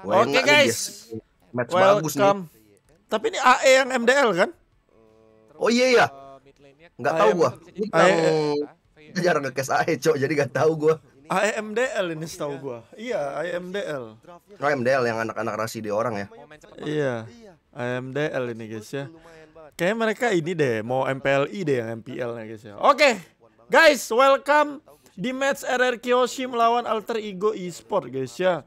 Oke okay, guys. Iya match Welcome. bagus nih. Tapi ini AE yang MDL kan? Oh iya ya. Enggak tahu gua. AE jarang nge AE, Cok. Jadi enggak tahu gua. AMDL e ini setahu gua. Iya, AMDL. E AE oh, AMDL yang anak-anak rasi di orang ya. Iya. AMDL e ini guys ya. Kayaknya mereka ini deh mau MPLI deh yang MPL nya guys ya. Oke. Guys, welcome di match RR Kyoshi melawan Alter Ego Esport guys ya.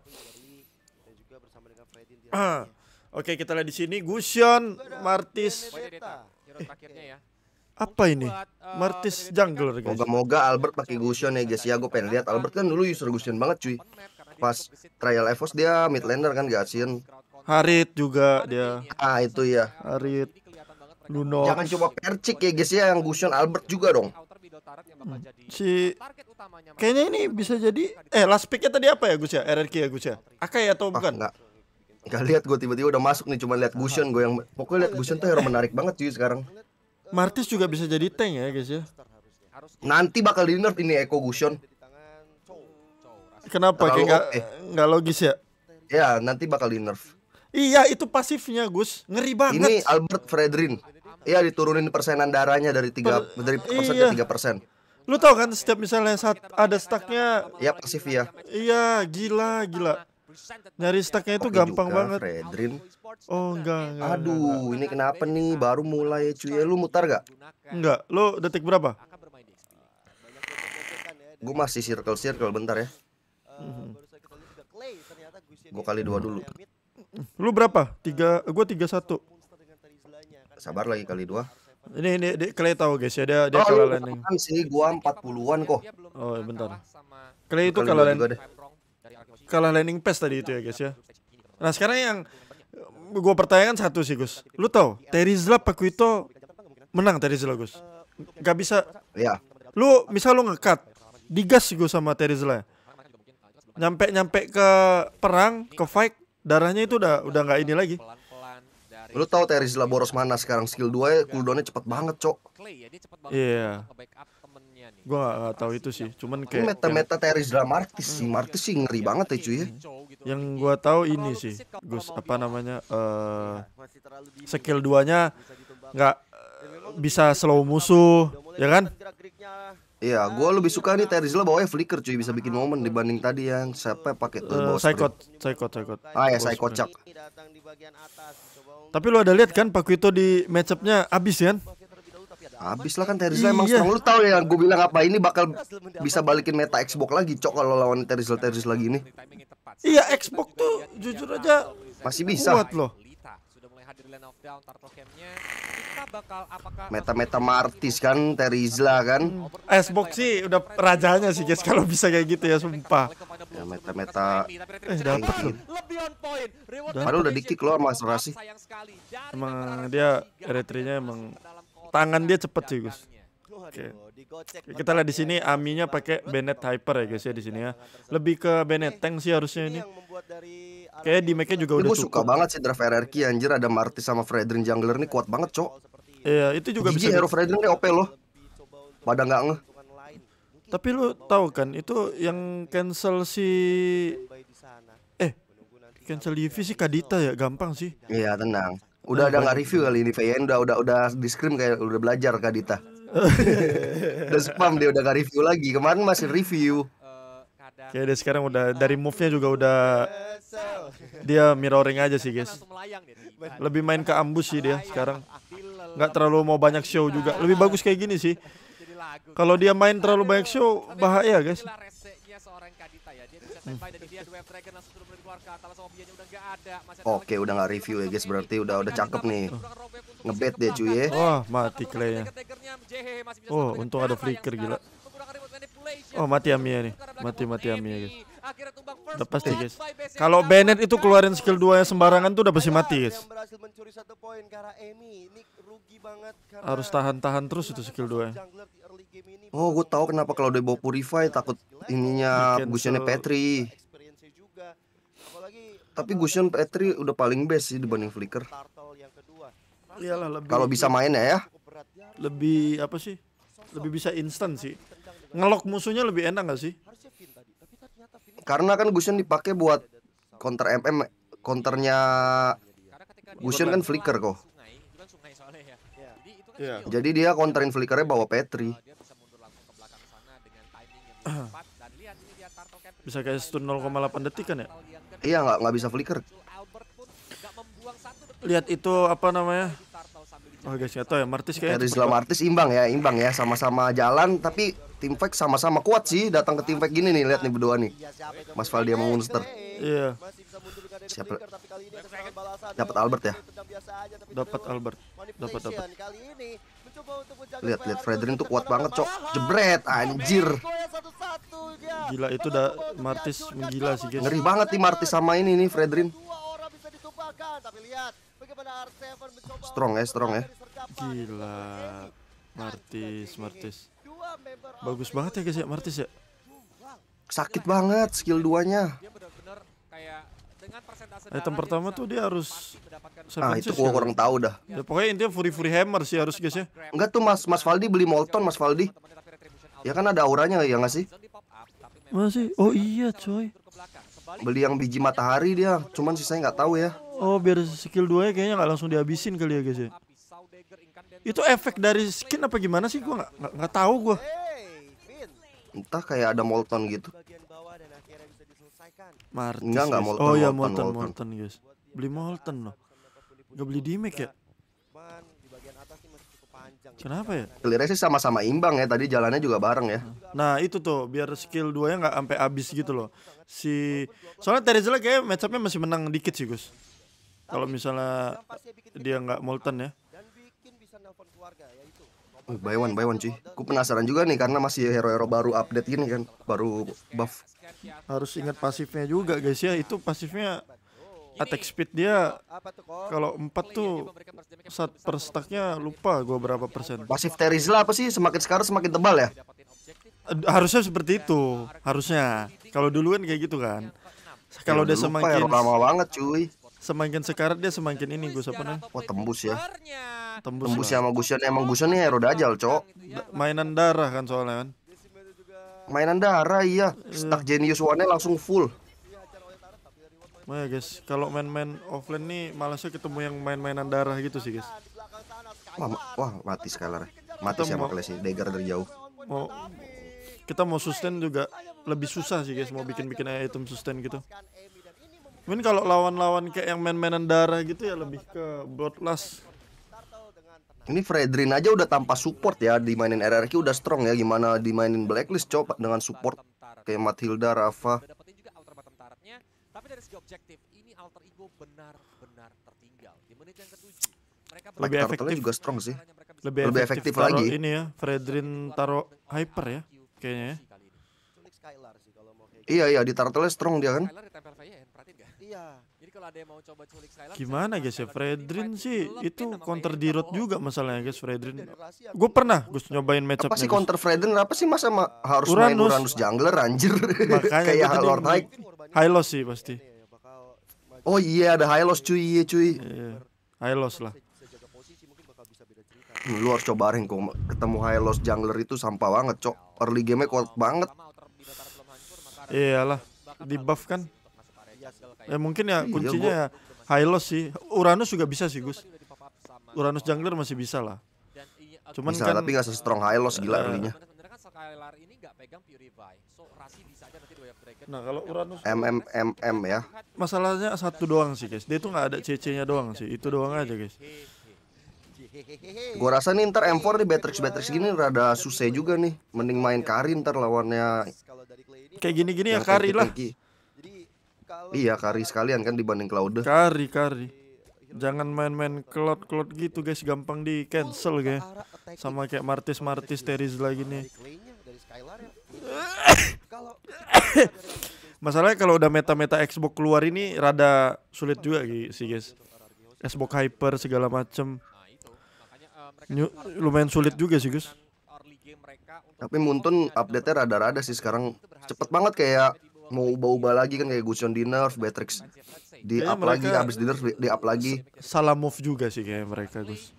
Oke, kita lihat di sini Gusion Martis. Ya. apa ini? Eh, Martis Jungle guys. Moga-moga Albert pakai Gusion ya guys ya. Gue pengen lihat Albert kan dulu user Gusion banget cuy. Pas trial Evos dia midlander kan gak asin. Harit juga dia. Ya. Ah itu ya. Harit. Luno. Jangan coba Percik ya guys ya yang Gusion Albert juga dong. Hmm. Si kayaknya ini bisa jadi eh last picknya tadi apa ya Gus ya? RRQ ya Gus ya? Akai atau ah, bukan? Ah, Gak lihat gue tiba-tiba udah masuk nih cuma lihat Gusion gue yang pokoknya lihat Gusion tuh hero menarik banget cuy sekarang. Martis juga bisa jadi tank ya guys ya. Nanti bakal di nerf ini Eko Gusion. Kenapa kayak nggak nggak logis ya? Ya nanti bakal di nerf. Iya itu pasifnya Gus ngeri banget. Ini Albert Fredrin. Iya diturunin persenan darahnya dari tiga per, dari iya. persen tiga persen. Lu tau kan setiap misalnya saat ada stucknya. Ya pasif ya. Iya gila gila Nyari ya. stacknya itu Oke iya gampang juga, banget. Fredrin. Oh enggak, ya. enggak Aduh, enggak, enggak. ini kenapa nih? Baru mulai cuy. Lu mutar gak? Enggak. Lu detik berapa? Gue ya, masih circle circle bentar ya. Hmm. Eh, Gue kali dua dulu. Lu berapa? Tiga. Gue tiga satu. Kan? Sabar lagi kali dua. Ini ini di, Clay tahu guys ya dia dia oh, kalah landing. sih gua 40-an kok. Oh, bentar. Clay itu kalah landing kalah landing pass tadi itu ya guys ya. Nah sekarang yang gue pertanyakan satu sih Gus. Lu tau Terizla Pakuito kan? menang Terizla Gus. Eh, Gak bisa. Ya. Lu misal lu ngekat digas gus sama Terizla. Nyampe nyampe ke perang ke fight darahnya itu udah udah nggak ini lagi. Lu tahu Terizla boros mana sekarang skill 2 cooldownnya cepet banget, Cok. Ya, iya. Yeah. Gua gak, gak tau itu sih, cuman kayak meta meta teris drama artis sih, artis sih ngeri banget ya cuy ya. Yang gua tahu ini sih, Gus apa namanya uh, skill duanya nggak eh, bisa slow musuh, ya kan? Iya, gue lebih suka nih bawa ya flicker cuy bisa bikin momen dibanding tadi yang siapa pakai tuh uh, Psychot, Psychot, Psychot. Ah ya Psychot Tapi lu ada lihat kan Pak itu di matchupnya abis kan? Habis lah kan Terizla iya. emang strong lu tahu ya gue bilang apa ini bakal bisa balikin meta Xbox lagi cok kalau lawan Terizla Terizla lagi ini. Iya Xbox tuh jujur aja masih bisa. Kuat loh. Meta-meta Martis kan, Terizla kan. Eh, Xbox sih udah rajanya sih guys kalau bisa kayak gitu ya sumpah. Ya meta-meta eh dapet loh. Padahal udah kick loh Mas Rasi. Emang dia retrinya emang Tangan dia cepet sih, Gus. Oke. Okay. Kita lihat di sini Aminya pakai Bennett Hyper ya guys ya di sini ya. Lebih ke Bennett Tank sih harusnya ini. Kayak di make juga udah cukup. suka banget sih draft RRQ anjir ada Martis sama Fredrin Jungler nih kuat banget, Cok. Iya, itu juga Gigi bisa. hero Fredrin nih OP loh. Pada enggak nge. Tapi lu tahu kan itu yang cancel si Eh, cancel Livi sih Kadita ya, gampang sih. Iya, tenang. Udah ada nggak review kali ini, VN Udah udah udah di scrim kayak udah belajar Kak Dita. udah spam dia udah nggak review lagi. Kemarin masih review. Oke dia sekarang udah dari move-nya juga udah dia mirroring aja sih guys. Lebih main ke ambus sih dia sekarang. Nggak terlalu mau banyak show juga. Lebih bagus kayak gini sih. Kalau dia main terlalu banyak show bahaya guys seorang Kadita ya. Dia bisa standby dan dia dua Dragon langsung turun atas sama Bianya udah enggak ada. Masih Oke, udah enggak review ya guys, berarti udah udah cakep nih. Ngebet dia cuy ya. ya. Wah, mati Clay-nya. Oh, untung ada flicker gila. Oh mati Amia nih Mati mati Amia guys Udah pasti guys Kalau Bennett itu keluarin skill 2 yang sembarangan tuh udah pasti mati guys Harus tahan-tahan terus itu skill 2 -nya. Oh gue tahu kenapa kalau udah bawa Purify takut ininya Gusionnya Petri Tapi Gusion Petri udah paling best sih dibanding Flicker Iyalah Kalau bisa main ya ya Lebih apa sih Lebih bisa instan sih ngelok musuhnya lebih enak gak sih? Karena kan Gusion dipakai buat counter MM, counternya Gusion kan flicker kok. Kan yeah. Ya. Iya. Kan iya. Jadi dia counterin flickernya bawa Petri. Ah, bisa kayak stun 0,8 detik kan ya? Iya nggak nggak bisa flicker. Lihat itu apa namanya? Oh guys, ya tahu ya Martis kayaknya. Erizla Martis imbang ya, imbang ya, sama-sama jalan tapi tim Fek sama-sama kuat sih datang ke tim Fek gini nih lihat nih berdua nih. Mas Valdi sama Monster Iya. Siapa? Dapat Albert ya? Dapat Albert. Dapat dapat. Lihat lihat Frederin tuh kuat banget, Cok. Jebret anjir. Gila itu udah Martis menggila sih guys. Ngeri banget nih Martis sama ini nih Frederin. Tapi lihat Strong eh strong ya. ya. Gila. Martis, Martis. Bagus banget ya guys ya Martis ya. Sakit ya. banget skill duanya. Item pertama tuh dia harus Ah itu gua ya. kurang tahu dah. Ya pokoknya intinya furi-furi hammer sih harus guys ya. Enggak tuh Mas Mas Valdi beli Molton Mas Valdi. Ya kan ada auranya ya nggak sih? Masih. Oh iya coy. Beli yang biji matahari dia, cuman saya nggak tahu ya. Oh biar skill 2 nya kayaknya nggak langsung dihabisin kali ya guys ya. Itu efek dari skin apa gimana sih gak, nggak nggak tahu gue. Entah kayak ada molton gitu. Martis. Enggak gak molton. Oh iya, molten, molton molton, guys. Beli molton loh. Gak beli dimik ya. Kenapa ya? Clearnya sih sama-sama imbang ya tadi jalannya juga bareng ya. Nah itu tuh biar skill 2 nya nggak sampai habis gitu loh. Si soalnya Terizla kayaknya matchupnya masih menang dikit sih Gus kalau misalnya dia nggak molten ya buy one buy one cuy aku penasaran juga nih karena masih hero-hero baru update ini kan baru buff harus ingat pasifnya juga guys ya itu pasifnya attack speed dia kalau empat tuh saat per stacknya lupa gue berapa persen pasif Terizla apa sih semakin sekarang semakin tebal ya harusnya seperti itu harusnya kalau duluan kayak gitu kan kalau udah ya, semakin ya, lama banget cuy semakin sekarat dia semakin ini gue siapa nih oh, wah tembus ya tembus, tembus ya sama Gusion ya. emang Gusion nih hero dajal cok gitu ya, da mainan darah kan soalnya kan mainan darah iya, iya. stack genius one langsung full Oh ya guys, kalau main-main offline nih malasnya ketemu yang main-mainan darah gitu sih guys. Wah, wah mati Skylar. Mati siapa kelas Dagger dari jauh. Oh, kita mau sustain juga lebih susah sih guys mau bikin-bikin item sustain gitu. Mungkin kalau lawan-lawan kayak yang main-mainan darah gitu ya lebih ke bloodlust. Ini Fredrin aja udah tanpa support ya dimainin RRQ udah strong ya gimana dimainin blacklist coba dengan support kayak Matilda, Rafa. lebih efektif juga strong sih. Lebih, lebih efektif, efektif lagi. Ini ya, Fredrin taro hyper ya kayaknya ya. Iya iya di turtle strong dia kan. Iya. Jadi kalau ada yang mau coba culik Skylar Gimana guys ya Fredrin sih itu counter ya? di road juga masalahnya guys Fredrin. Gue pernah gue nyobain match Apa sih counter Fredrin apa sih masa harus main Uranus jungler anjir. kayak Lord High. High loss sih pasti. Iya, iya, iya, oh iya ada high loss cuy iya cuy. High loss lah. Hmm, lu harus coba ring kok ketemu high loss jungler itu sampah banget cok early game-nya kuat banget iyalah di buff kan Ya mungkin ya iya, kuncinya ya high loss sih. Uranus juga bisa sih Gus. Uranus jungler masih bisa lah. Iya, eh, Cuman bisa, kan, tapi gak se-strong high loss gila uh, eh. early kan Nah, kalau Uranus MMMM ya. Masalahnya satu doang sih, guys. Dia tuh gak ada CC-nya doang sih. Itu doang aja, guys. Gua rasa nih ntar M4 di Batrix Batrix gini rada susah juga nih. Mending main Karin ntar lawannya. Kayak gini-gini ya Karin lah. Iya kari sekalian kan dibanding Cloud. Kari kari. Jangan main-main cloud cloud gitu guys, gampang di cancel guys. Sama kayak Martis Martis Teris lagi nih. Ya. Masalahnya kalau udah meta-meta Xbox keluar ini rada sulit juga sih guys. Xbox Hyper segala macem. Nah, eh, lumayan sulit juga sih guys. Tapi Muntun update-nya rada-rada sih sekarang cepet banget kayak mau ubah-ubah lagi kan kayak Gusion di nerf, Beatrix di up lagi, habis di nerf di, up lagi. Salah move juga sih kayak mereka Gus.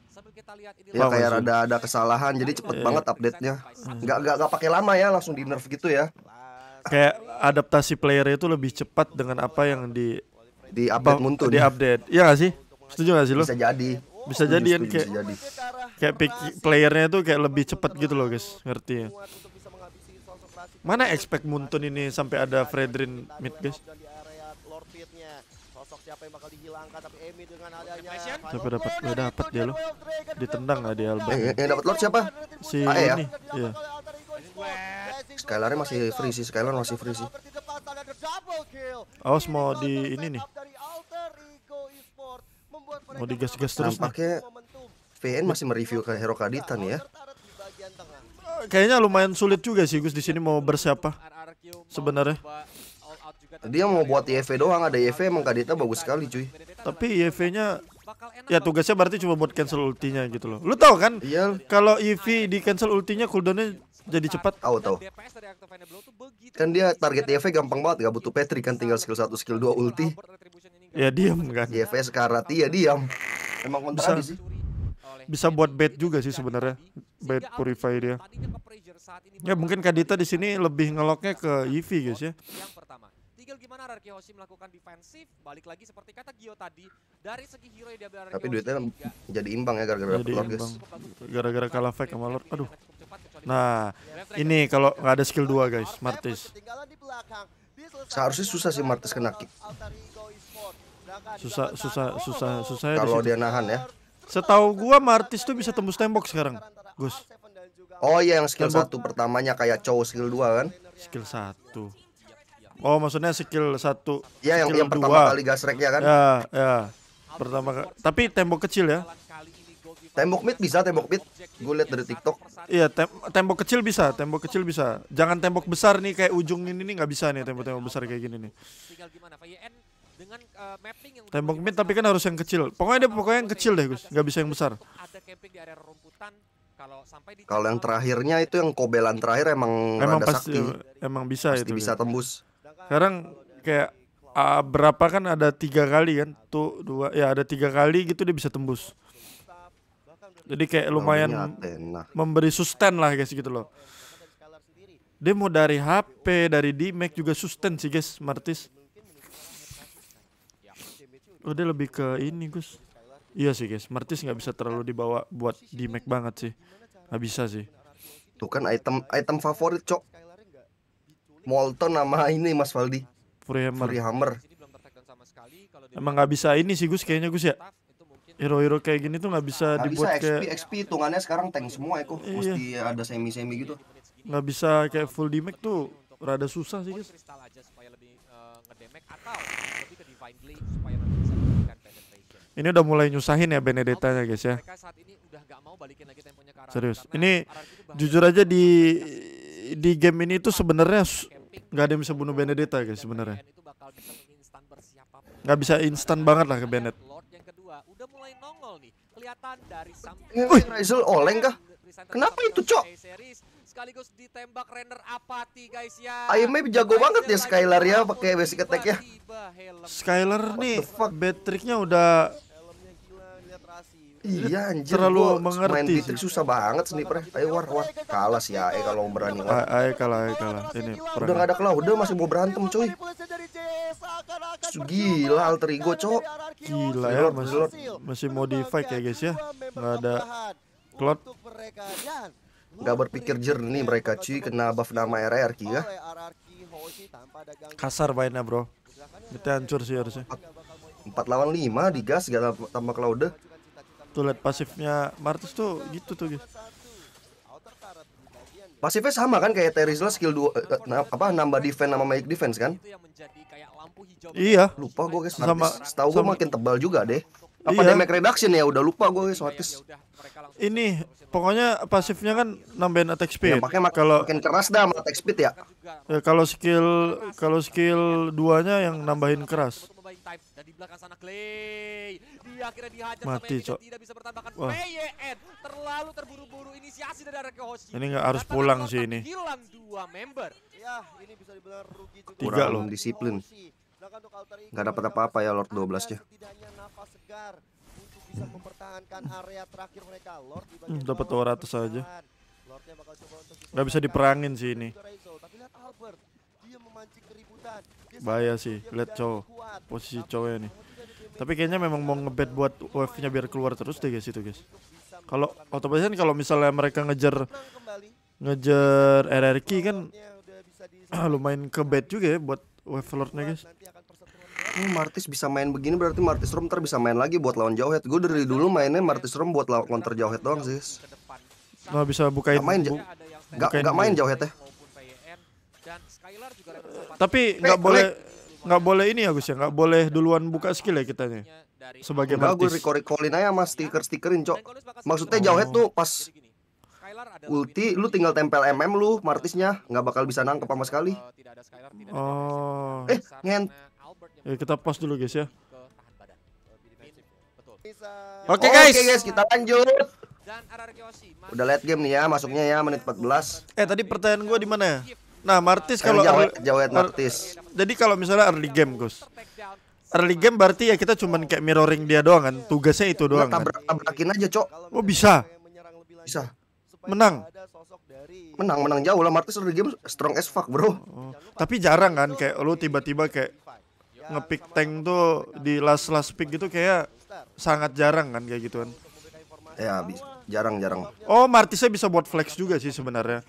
Ya kayak rada ada ada kesalahan jadi cepet yeah. banget update-nya. nggak nggak nggak pakai lama ya langsung di nerf gitu ya. Kayak adaptasi player itu lebih cepat dengan apa yang di di update muntun. Di update. Iya gak sih? Setuju gak sih lo? Bisa jadi. Bisa jadi kan kayak kayak player-nya itu kayak lebih cepat gitu loh guys, ngerti ya. Mana expect Muntun ini sampai ada Fredrin mid guys? tapi dapat udah dapat dia loh. Ditendang nggak dia Albert? Eh, yang eh, dapat Lord siapa? Si ah, eh, ya? ini. ya. Iya. Skylarnya masih free sih, Skylar masih free sih. Aus mau di ini nih. Mau digas-gas terus Nampaknya VN masih mereview ke Hero Kaditan ya kayaknya lumayan sulit juga sih Gus di sini mau bersiapa sebenarnya. Dia mau buat YV doang ada YV emang kadita bagus sekali cuy. Tapi YV-nya ya tugasnya berarti cuma buat cancel ultinya gitu loh. Lu tahu kan? Iya. Kalau EV di cancel ultinya cooldownnya jadi cepat. Tahu tahu. Kan dia target EV gampang banget gak butuh Petri kan tinggal skill 1 skill 2 ulti. Ya diam kan. EV sekarat ya diam. Emang kontradiksi sih bisa buat bait juga sih sebenarnya bait purify dia ya mungkin Kadita di sini lebih ngeloknya ke ev guys ya Tinggal gimana Rarki Hoshi melakukan defensif balik lagi seperti kata Gio tadi dari segi hero yang diambil Rarki tapi duitnya jadi imbang ya gara-gara jadi Lord guys gara-gara kalah fake sama Lord aduh nah ini kalau gak ada skill 2 guys Martis seharusnya susah sih Martis kena kick susah susah susah susah kalau dia nahan ya Setahu gua Martis tuh bisa tembus tembok sekarang, Gus. Oh iya yang skill satu pertamanya kayak cowok skill 2 kan? Skill satu. Oh maksudnya skill satu. Iya yang, yang pertama kali kali ya kan? Ya ya. Pertama tapi tembok kecil ya. Tembok mid bisa tembok mid. Gue lihat dari TikTok. Iya tem tembok kecil bisa tembok kecil bisa. Jangan tembok besar nih kayak ujung ini nih nggak bisa nih tembok tembok besar kayak gini nih dengan uh, mapping yang tembok mid tapi kan harus yang kecil pokoknya dia pokoknya yang kecil deh Gus nggak bisa yang besar kalau yang terakhirnya itu yang kobelan terakhir emang emang pasti sakti. Eh, emang bisa pasti itu bisa gitu. tembus sekarang kayak uh, berapa kan ada tiga kali kan tuh dua ya ada tiga kali gitu dia bisa tembus jadi kayak lumayan eh, nah. memberi sustain lah guys gitu loh dia mau dari HP dari di Mac juga sustain sih guys Martis udah oh, lebih ke ini Gus iya sih guys Martis nggak bisa terlalu dibawa buat di Mac banget sih nggak bisa sih tuh kan item item favorit cok Molton nama ini Mas Valdi Free Hammer. Emang nggak bisa ini sih Gus kayaknya Gus ya. Hero-hero kayak gini tuh nggak bisa gak dibuat bisa, XP, kayak XP hitungannya sekarang tank semua Eko iya. mesti ada semi-semi gitu. Nggak bisa kayak full damage tuh rada susah sih guys. kristal aja supaya lebih eh, ngedemek atau lebih ke supaya bisa Ini udah mulai nyusahin ya Benedetta ya guys ya. Serius. Ini jujur aja di di game ini tuh sebenarnya nggak ada yang bisa bunuh Benedetta guys sebenarnya. Nggak bisa instan banget lah ke Bennett. Wih, Rizal oleng kah? Kenapa itu, Cok? Sekaligus ditembak render apati, ah, guys ya. Ayamnya ah, jago banget ya Skylar ya pakai basic attack ya. Skylar nih bad tricknya udah Iya anjir terlalu mengerti. Main susah banget sniper. Ya. Ayo war war kalah sih ya kalau berani war. Ayo kalah ayo kalah. Ini perang. udah gak ada kalah udah masih mau berantem coy. Gila alter ego cok. Gila ya masih masih modify kayak guys ya. Gak ada Klot Gak berpikir jernih mereka cuy kena buff nama RR ya kasar mainnya bro kita hancur sih harusnya 4 lawan 5 digas gak tambah Claude tuh liat pasifnya Martus tuh gitu tuh guys pasifnya sama kan kayak Terizla skill 2 eh, eh na apa nambah defense sama make defense kan iya lupa gue guys sama setahu gue makin tebal juga deh apa iya. damage reduction ya udah lupa gue soatis ya ini pokoknya pasifnya kan nambahin attack speed ya, makanya kalau makin keras dah attack speed ya, ya kalau skill kalau skill duanya yang nambahin keras mati cok ini gak harus pulang sih ini hilang ya, tiga loh disiplin Gak dapat apa-apa ya Lord 12 nya dapat 200 aja. Gak bisa diperangin sih ini. Bahaya sih, lihat cowok. Posisi cowoknya nih. Tapi kayaknya memang mau ngebet buat wave-nya biar keluar terus deh guys itu guys. Kalau otomatis kan kalau misalnya mereka ngejar ngejar RRQ kan lumayan kebet juga ya buat Wave Lordnya guys Oh, Martis bisa main begini berarti Martis Rom ntar bisa main lagi buat lawan Jauhet. Gue dari dulu mainnya iya. Martis Rom buat lawan counter Jauhet doang iya, sih. Nah bisa bukain. Gak main, bu gak, gak main Jauhet ya. E Tapi eh, gak boleh gak boleh ini ya Gus ya, Gak boleh duluan buka skill ya kitanya. Sebagai Enggak, gue record recallin aja mas stiker-stikerin cok. Maksudnya Jauhet tuh pas ulti lu tinggal tempel MM lu Martisnya nggak bakal bisa nangkep sama sekali eh, oh eh ngent, ya eh, kita pas dulu guys ya Oke okay, guys. okay, guys, kita lanjut. Udah late game nih ya, masuknya ya menit 14. Eh tadi pertanyaan gua di mana? Ya? Nah, Martis kalau jauh jauh Martis. Jadi kalau misalnya early game, Gus early game berarti ya kita cuman kayak mirroring dia doang kan tugasnya itu doang nah, kan? tabrak tabrakin aja cok oh bisa bisa menang menang menang jauh lah Martis udah game strong as fuck bro oh, tapi jarang kan kayak lu tiba-tiba kayak ya, ngepick tank tuh di last last pick gitu kayak sangat jarang kan kayak gituan ya jarang jarang oh Martisnya bisa buat flex juga sih sebenarnya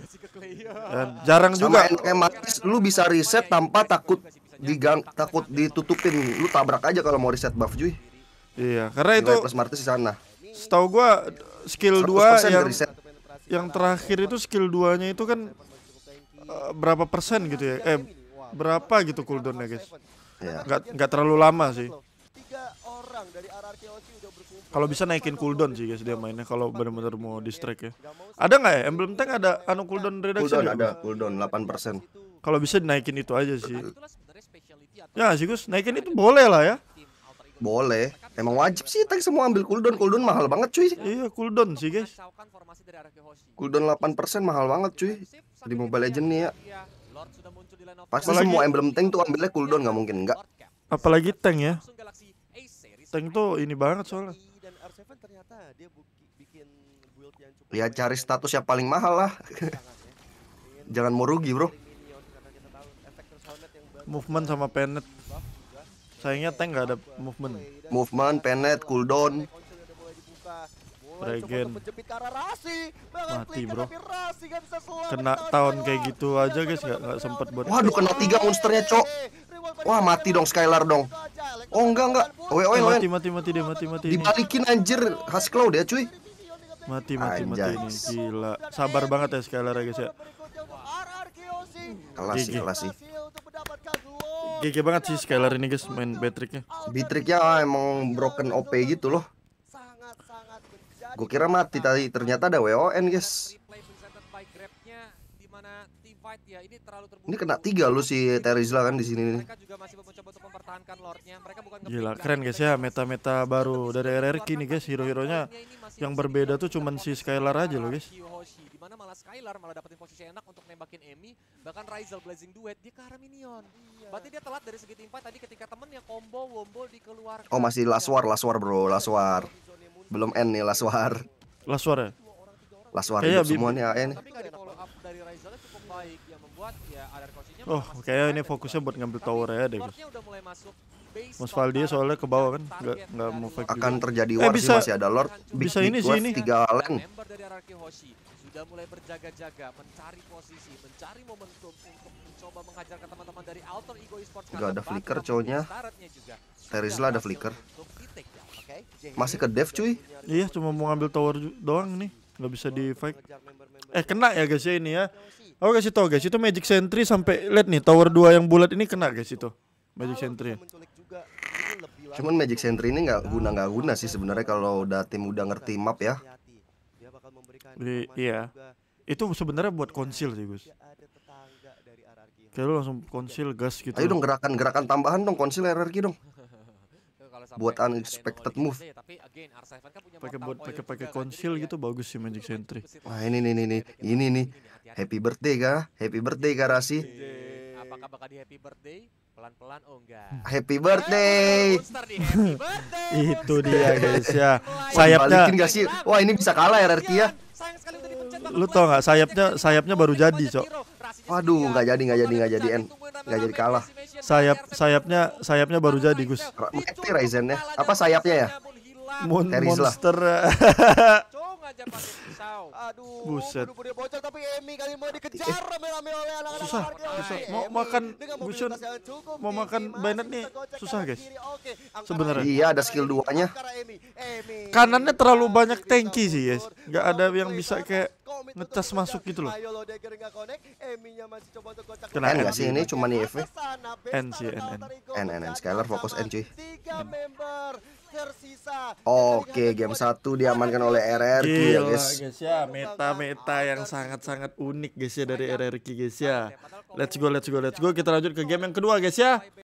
Dan jarang Sama juga kayak Martis lu bisa reset tanpa takut digang takut ditutupin lu tabrak aja kalau mau reset buff cuy iya karena itu plus Martis di sana setahu gua skill dua yang reset yang terakhir itu skill 2-nya itu kan uh, berapa persen gitu ya? Eh berapa gitu cooldownnya guys? Ya. nggak terlalu lama sih. Kalau bisa naikin cooldown sih guys dia mainnya kalau benar-benar mau distrack ya. Ada nggak ya emblem tank ada anu cooldown reduction? Cooldown ada, cooldown 8%. Kalau bisa naikin itu aja sih. Nah, ya sih Gus, naikin itu boleh lah ya. Boleh. Emang wajib sih tank semua ambil cooldown. Cooldown mahal banget cuy. Iya, cooldown sih, guys. Cooldown 8% mahal banget cuy. Di Mobile Legend nih ya. Pasti Apalagi... semua emblem tank tuh ambilnya cooldown nggak mungkin enggak. Apalagi tank ya. Tank tuh ini banget soalnya. Ya cari status yang paling mahal lah. Ya. Jangan mau rugi, Bro. Movement sama penet Sayangnya tank nggak ada movement. Movement, penet, cooldown. Regen. Mati bro. Kena tahun kayak gitu aja guys nggak nggak sempet buat. Waduh kena tiga monsternya cok. Eh, Wah mati dong Skylar dong. Oh enggak enggak. Oe oe oe. Mati mati mati deh mati mati. Dibalikin anjir cloud ya cuy. Mati mati mati ini gila. Sabar banget ya Skylar ya guys ya. Kelas sih kelas sih. GG banget sih Skylar ini guys main Betriknya. Betriknya ah, emang broken OP gitu loh. Gue kira mati tadi ternyata ada WON guys dimana tim fight ya ini terlalu terburu ini kena tiga lu si Terizla kan di sini nih mereka juga masih mencoba untuk mempertahankan lordnya mereka bukan gila keren guys ya meta-meta baru dari RRQ nih guys hero-heronya yang berbeda tuh cuman si Skylar aja loh guys di mana malah Skylar malah dapetin posisi enak untuk nembakin Emi bahkan Rizal Blazing Duet dia ke arah minion iya. berarti dia telat dari segi tim fight tadi ketika temennya combo wombo dikeluarkan oh masih laswar laswar bro laswar belum end nih laswar laswar ya Last War hidup semua nih AE nih. Ya, oh, kayaknya ini fokusnya buat ngambil tower ya deh, Mas Mosvaldi soalnya ke bawah kan, nggak nggak mau fight Akan juga. terjadi eh, war eh, bisa, sih masih ada Lord. Big, bisa ini sih ini. Tiga lane. Sudah mulai berjaga-jaga, mencari posisi, mencari momentum untuk mencoba menghajar ke teman-teman dari Alter Ego Esports. Gak ada flicker cowoknya. Terizla ada flicker. Masih ke dev cuy. Iya, cuma mau ngambil tower doang nih nggak bisa di oh, fake eh kena ya guys ya ini ya oh guys itu guys itu magic sentry sampai lihat nih tower 2 yang bulat ini kena guys itu magic sentry ya. cuman magic sentry ini nggak guna nggak guna sih sebenarnya kalau udah tim udah ngerti map ya di, iya itu sebenarnya buat iya, konsil sih gus kayak lu langsung konsil gas gitu ayo dong gerakan gerakan tambahan dong konsil RRQ dong buat unexpected move. Ya, kan pakai buat pakai pakai konsil kan. gitu bagus sih Magic Sentry. Wah ini nih nih nih ini nih happy birthday kah? Happy birthday kah Rasi? Apakah bakal di happy birthday? pelan-pelan oh enggak happy birthday, itu dia guys ya sayapnya gak sih wah ini bisa kalah ya ya lu tau nggak sayapnya sayapnya baru jadi cok Waduh, nggak jadi, nggak jadi, nggak jadi, nggak jadi kalah. Sayap, sayapnya, sayapnya baru jadi Gus. Mati Ryzen ya? Apa sayapnya ya? Mon monster. buset. Eh, susah, susah. Mau makan Gusion, mau makan Bennett nih susah, guys. Sebenarnya. Iya, ada skill duanya. Kanannya terlalu banyak tanki sih, guys. Gak ada yang bisa kayak ngecas masuk gitu loh. Ayo Kena enggak sih ini nih IFV? N sih N N. N N N Skyler fokus N cuy. Oke, game satu diamankan oleh RRQ ya guys. guys ya, meta-meta yang sangat-sangat unik guys ya dari RRQ guys ya. Let's go, let's go, let's go. Kita lanjut ke game yang kedua guys ya.